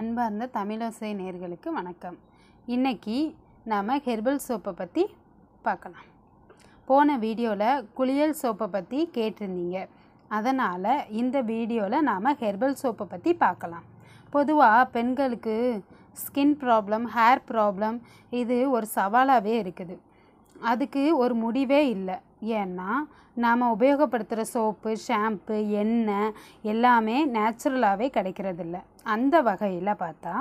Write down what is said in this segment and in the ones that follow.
அன்பார்ந்த தமிழோசை நேர்களுக்கு வணக்கம் இன்றைக்கி நாம் ஹெர்பல் சோப்பை பற்றி பார்க்கலாம் போன வீடியோவில் குளியல் சோப்பை பற்றி கேட்டிருந்தீங்க அதனால் இந்த வீடியோவில் நாம் ஹெர்பல் சோப்பை பற்றி பார்க்கலாம் பொதுவாக பெண்களுக்கு ஸ்கின் ப்ராப்ளம் ஹேர் ப்ராப்ளம் இது ஒரு சவாலாகவே இருக்குது அதுக்கு ஒரு முடிவே இல்லை ஏன்னா நாம் உபயோகப்படுத்துகிற சோப்பு ஷாம்பு எண்ணெய் எல்லாமே நேச்சுரலாகவே கிடைக்கிறதில்ல அந்த வகையில் பார்த்தா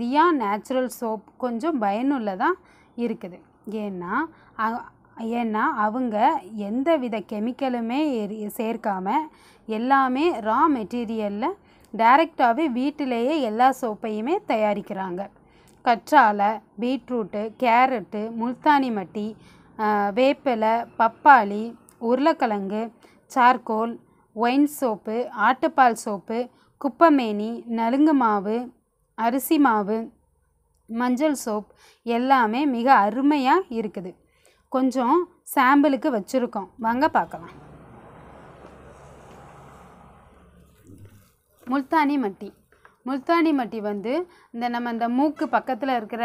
தியா நேச்சுரல் சோப் கொஞ்சம் பயனுள்ளதாக இருக்குது ஏன்னா ஏன்னா அவங்க எந்த வித கெமிக்கலுமே சேர்க்காமல் எல்லாமே ரா மெட்டீரியலில் டைரெக்டாகவே வீட்டிலேயே எல்லா சோப்பையுமே தயாரிக்கிறாங்க கற்றாழை பீட்ரூட்டு கேரட்டு முல்தானி மட்டி வேப்பிலை பப்பாளி உருளைக்கிழங்கு சார்கோல் ஒயின் சோப்பு ஆட்டுப்பால் சோப்பு குப்பமேனி நலுங்கு மாவு அரிசி மாவு மஞ்சள் சோப் எல்லாமே மிக அருமையாக இருக்குது கொஞ்சம் சாம்பிளுக்கு வச்சுருக்கோம் வாங்க பார்க்கலாம் முல்தானி மட்டி முல்தானி மட்டி வந்து இந்த நம்ம இந்த மூக்கு பக்கத்தில் இருக்கிற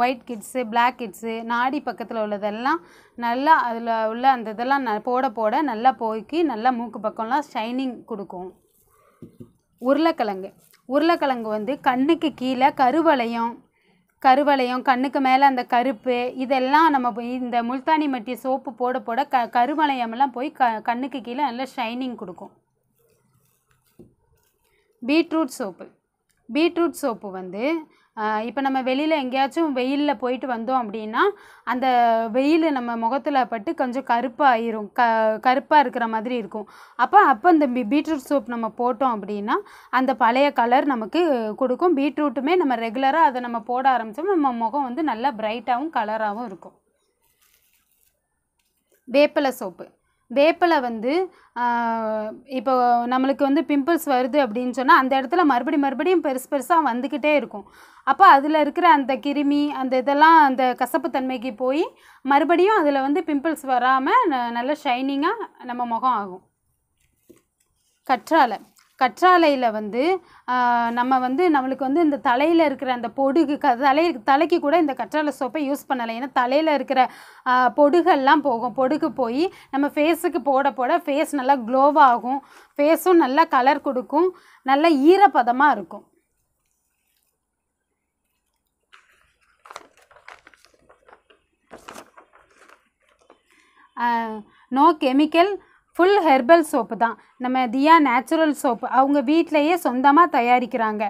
ஒயிட் கிட்ஸு பிளாக் கிட்ஸு நாடி பக்கத்தில் உள்ளதெல்லாம் நல்லா அதில் உள்ள அந்த இதெல்லாம் ந போட போட நல்லா போய்க்கி நல்லா மூக்கு பக்கம்லாம் ஷைனிங் கொடுக்கும் உருளைக்கிழங்கு உருளைக்கிழங்கு வந்து கண்ணுக்கு கீழே கருவளையம் கருவளையம் கண்ணுக்கு மேலே அந்த கருப்பு இதெல்லாம் நம்ம இந்த முல்தானி மட்டி சோப்பு போட போட க கருவளையம்லாம் போய் க கண்ணுக்கு கீழே நல்லா ஷைனிங் கொடுக்கும் பீட்ரூட் சோப்பு பீட்ரூட் சோப்பு வந்து இப்போ நம்ம வெளியில் எங்கேயாச்சும் வெயிலில் போயிட்டு வந்தோம் அப்படின்னா அந்த வெயில் நம்ம முகத்தில் பட்டு கொஞ்சம் கருப்பாகிரும் க கருப்பாக இருக்கிற மாதிரி இருக்கும் அப்போ அப்போ இந்த பீட்ரூட் சோப் நம்ம போட்டோம் அப்படின்னா அந்த பழைய கலர் நமக்கு கொடுக்கும் பீட்ரூட்டுமே நம்ம ரெகுலராக அதை நம்ம போட ஆரம்பித்தோம் நம்ம முகம் வந்து நல்லா பிரைட்டாகவும் கலராகவும் இருக்கும் வேப்பிலை சோப்பு வேப்பலை வந்து இப்போ நம்மளுக்கு வந்து பிம்பிள்ஸ் வருது அப்படின்னு சொன்னால் அந்த இடத்துல மறுபடியும் மறுபடியும் பெருசு பெருசாக வந்துக்கிட்டே இருக்கும் அப்போ அதில் இருக்கிற அந்த கிருமி அந்த இதெல்லாம் அந்த கசப்பு தன்மைக்கு போய் மறுபடியும் அதில் வந்து பிம்பிள்ஸ் வராமல் நல்ல ஷைனிங்காக நம்ம முகம் ஆகும் கற்றாலை கற்றாலையில் வந்து நம்ம வந்து நம்மளுக்கு வந்து இந்த தலையில் இருக்கிற அந்த பொடுகு க தலை தலைக்கு கூட இந்த கற்றாழை சோப்பை யூஸ் பண்ணலை ஏன்னா தலையில் இருக்கிற பொடுகெல்லாம் போகும் பொடுகு போய் நம்ம ஃபேஸுக்கு போட போட ஃபேஸ் நல்லா க்ளோவாகும் ஃபேஸும் நல்லா கலர் கொடுக்கும் நல்லா ஈரப்பதமாக இருக்கும் no chemical full herbal soap தான் நம்ம தியா நேச்சுரல் சோப்பு அவங்க வீட்டிலையே சொந்தமாக தயாரிக்கிறாங்க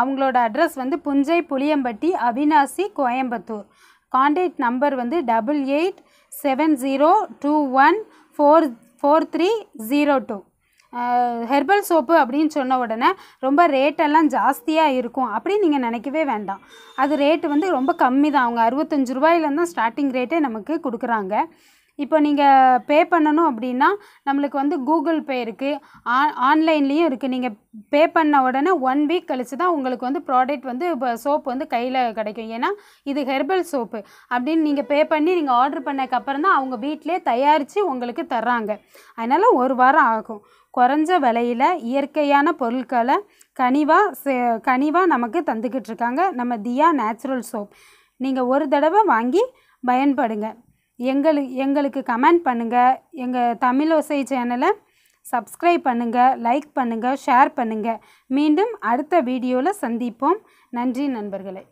அவங்களோட அட்ரஸ் வந்து புஞ்சை புளியம்பட்டி அவினாசி கோயம்புத்தூர் கான்டாக்ட் நம்பர் வந்து double eight seven zero two one four four three zero two herbal soap அப்படின்னு சொன்ன உடனே ரொம்ப ரேட்டெல்லாம் ஜாஸ்தியாக இருக்கும் அப்படின்னு நீங்கள் நினைக்கவே வேண்டாம் அது ரேட்டு வந்து ரொம்ப கம்மி தான் அவங்க அறுபத்தஞ்சு ரூபாயிலேருந்தான் ஸ்டார்டிங் ரேட்டே நமக்கு கொடுக்குறாங்க இப்போ நீங்கள் பே பண்ணணும் அப்படின்னா நம்மளுக்கு வந்து கூகுள் பே இருக்குது ஆ ஆன்லைன்லேயும் இருக்குது நீங்கள் பே பண்ண உடனே ஒன் வீக் கழித்து தான் உங்களுக்கு வந்து ப்ராடக்ட் வந்து இப்போ சோப்பு வந்து கையில் கிடைக்கும் ஏன்னா இது ஹெர்பல் சோப்பு அப்படின்னு நீங்கள் பே பண்ணி நீங்கள் ஆர்டர் பண்ணக்கப்புறம் தான் அவங்க வீட்டிலே தயாரித்து உங்களுக்கு தர்றாங்க அதனால் ஒரு வாரம் ஆகும் குறைஞ்ச விலையில் இயற்கையான பொருட்களை கனிவாக சே கனிவாக நமக்கு தந்துக்கிட்டு இருக்காங்க நம்ம தியா நேச்சுரல் சோப் நீங்கள் ஒரு தடவை வாங்கி பயன்படுங்க எங்களு எங்களுக்கு கமெண்ட் பண்ணுங்கள் எங்கள் தமிழோசை சேனலை சப்ஸ்கிரைப் பண்ணுங்கள் லைக் பண்ணுங்கள் ஷேர் பண்ணுங்கள் மீண்டும் அடுத்த வீடியோவில் சந்திப்போம் நன்றி நண்பர்களே